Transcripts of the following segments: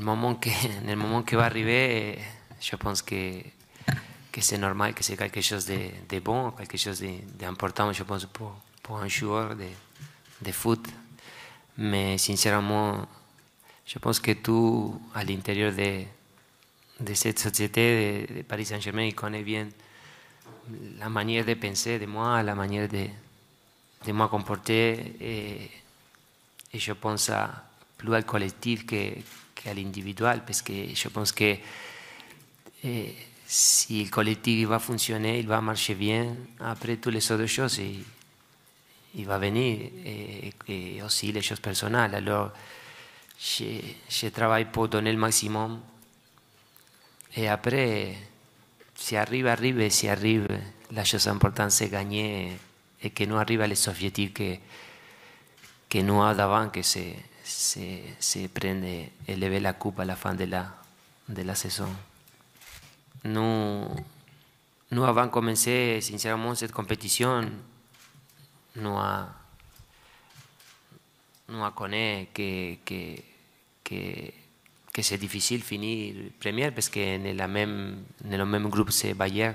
el que, en el momento que va a eh, yo yo que, que es normal, que sea algo de, de, bon, de de d'important, yo pienso por por un jugador de, de, foot. Pero, sinceramente yo pienso que tú al interior de, de, sociedad, de, Paris Saint-Germain, conoces bien la manera de pensar de mí, la manera de, de me comporté eh, y yo yo plus al collectif que, al individual, parce pues que je pense que eh, si el colectivo va a funcionar, va a marcher bien, après tous les autres choses, y va a venir, y también las cosas personales, entonces yo je, je dar el máximo y maximum, eh, si arriba arriba, si arriba la cosa importante es ganar y que no arriba los objectifs que, que no avons que se se, se prende eleve eh, la copa la fan de la, de la sesión No, no avant de comenzar, sinceramente cette competición no ha, no que, que, que, que difícil finir premier porque que en el même, en le même groupe c'est Bayer.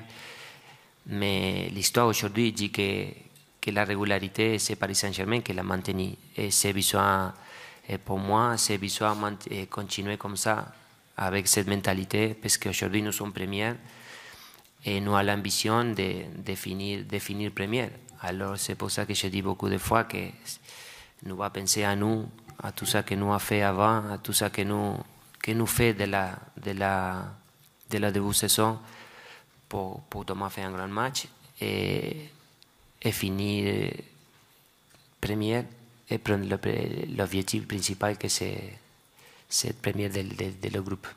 Mais l'histoire aujourd'hui dit que, que la régularité c'est Paris Saint-Germain que l'a maintenue eh, se c'est a Et eh, pour moi, c'est bizarre de eh, continuer comme ça, avec cette mentalité, parce qu'aujourd'hui, nous sommes premiers et nous avons l'ambition de, de, finir, de première. Alors, c'est pour ça que je dis beaucoup de fois que nous va penser à nous, à tout ça que nous a fait avant, à tout ça que nous, que nous fait de la, de la, de la début saison pour, pour Thomas faire un grand match et, et finir premier et prendre l'objectif principal que c'est cette première de, de, de le groupe.